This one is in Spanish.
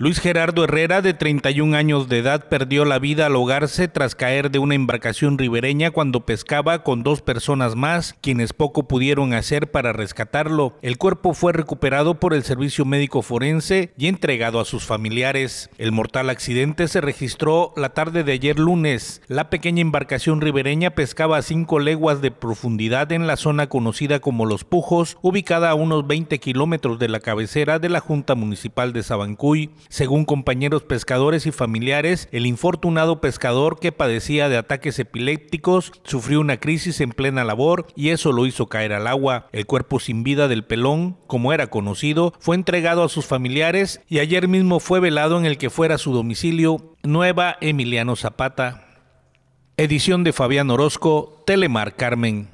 Luis Gerardo Herrera, de 31 años de edad, perdió la vida al ahogarse tras caer de una embarcación ribereña cuando pescaba con dos personas más, quienes poco pudieron hacer para rescatarlo. El cuerpo fue recuperado por el servicio médico forense y entregado a sus familiares. El mortal accidente se registró la tarde de ayer lunes. La pequeña embarcación ribereña pescaba a 5 leguas de profundidad en la zona conocida como Los Pujos, ubicada a unos 20 kilómetros de la cabecera de la Junta Municipal de Sabancuy. Según compañeros pescadores y familiares, el infortunado pescador que padecía de ataques epilépticos sufrió una crisis en plena labor y eso lo hizo caer al agua. El cuerpo sin vida del pelón, como era conocido, fue entregado a sus familiares y ayer mismo fue velado en el que fuera su domicilio, Nueva Emiliano Zapata. Edición de Fabián Orozco, Telemar Carmen.